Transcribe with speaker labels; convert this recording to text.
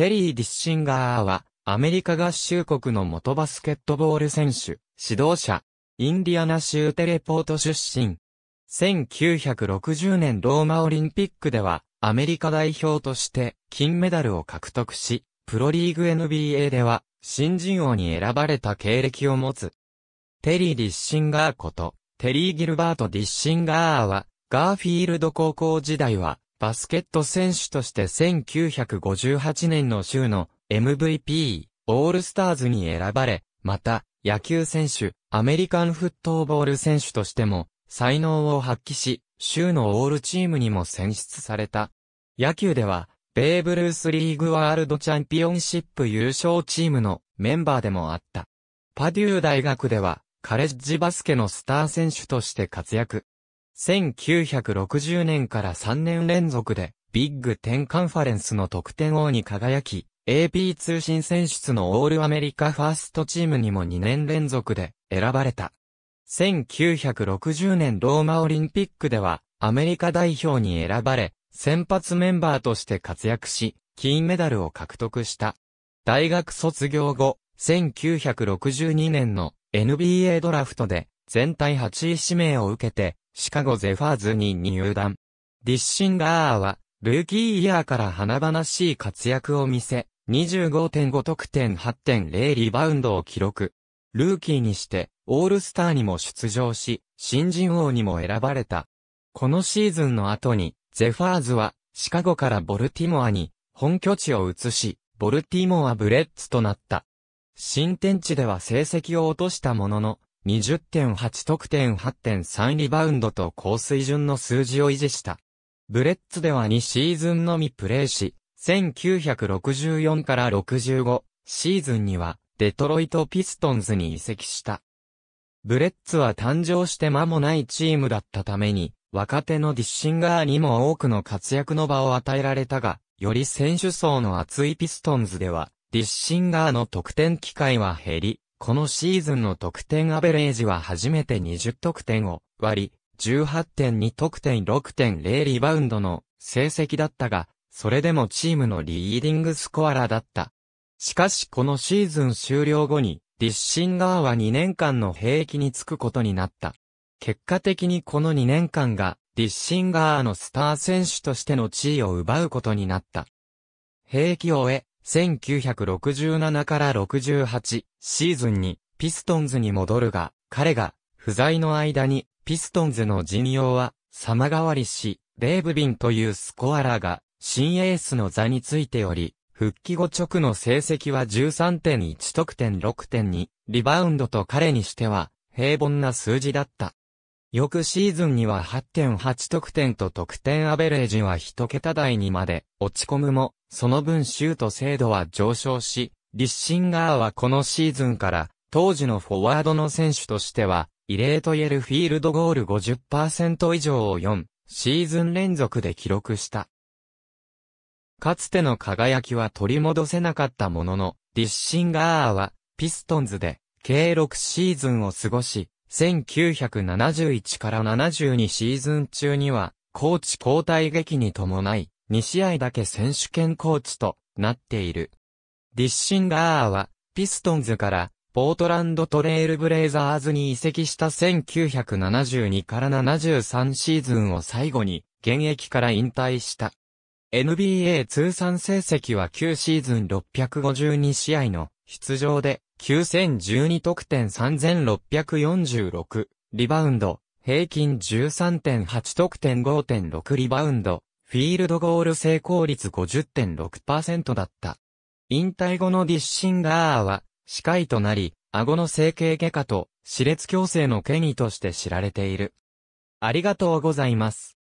Speaker 1: テリー・ディッシンガーは、アメリカ合衆国の元バスケットボール選手、指導者、インディアナ州テレポート出身。1960年ローマオリンピックでは、アメリカ代表として金メダルを獲得し、プロリーグ NBA では新人王に選ばれた経歴を持つ。テリー・ディッシンガーこと、テリー・ギルバート・ディッシンガーは、ガーフィールド高校時代は、バスケット選手として1958年の州の MVP、オールスターズに選ばれ、また、野球選手、アメリカンフットボール選手としても、才能を発揮し、州のオールチームにも選出された。野球では、ベーブ・ルース・リーグ・ワールド・チャンピオンシップ優勝チームのメンバーでもあった。パデュー大学では、カレッジバスケのスター選手として活躍。1960年から3年連続でビッグ10カンファレンスの得点王に輝き、AP 通信選出のオールアメリカファーストチームにも2年連続で選ばれた。1960年ローマオリンピックではアメリカ代表に選ばれ、先発メンバーとして活躍し、金メダルを獲得した。大学卒業後、1962年の NBA ドラフトで全体8位指名を受けてシカゴゼファーズに入団。ディッシンガーは、ルーキーイヤーから華々しい活躍を見せ、25.5得点8.0リバウンドを記録。ルーキーにして、オールスターにも出場し、新人王にも選ばれた。このシーズンの後に、ゼファーズは、シカゴからボルティモアに、本拠地を移し、ボルティモアブレッツとなった。新天地では成績を落としたものの、20.8得点8.3リバウンドと高水準の数字を維持した。ブレッツでは2シーズンのみプレーし、1964から65シーズンにはデトロイトピストンズに移籍した。ブレッツは誕生して間もないチームだったために、若手のディッシンガーにも多くの活躍の場を与えられたが、より選手層の厚いピストンズでは、ディッシンガーの得点機会は減り、このシーズンの得点アベレージは初めて20得点を割り、18.2得点6.0リバウンドの成績だったが、それでもチームのリーディングスコアラだった。しかしこのシーズン終了後に、ディッシンガーは2年間の兵役に就くことになった。結果的にこの2年間が、ディッシンガーのスター選手としての地位を奪うことになった。兵役を終え、1967から68シーズンにピストンズに戻るが、彼が不在の間にピストンズの陣容は様変わりし、デーブ・ビンというスコアラーが新エースの座についており、復帰後直の成績は13.1得点6.2、リバウンドと彼にしては平凡な数字だった。翌シーズンには8.8得点と得点アベレージは1桁台にまで落ち込むも、その分シュート精度は上昇し、リッシンガーはこのシーズンから、当時のフォワードの選手としては、異例と言えるフィールドゴール50%以上を4、シーズン連続で記録した。かつての輝きは取り戻せなかったものの、リッシンガーは、ピストンズで、計6シーズンを過ごし、1971から72シーズン中には、コーチ交代劇に伴い、2試合だけ選手権コーチとなっている。ディッシンガーは、ピストンズからポートランドトレイルブレイザーズに移籍した1972から73シーズンを最後に現役から引退した。NBA 通算成績は9シーズン652試合の出場で9012得点3646リバウンド、平均13.8得点5.6リバウンド、フィールドゴール成功率50.6%だった。引退後のディッシンガーは、歯科医となり、顎の整形外科と、歯列矯正の権威として知られている。ありがとうございます。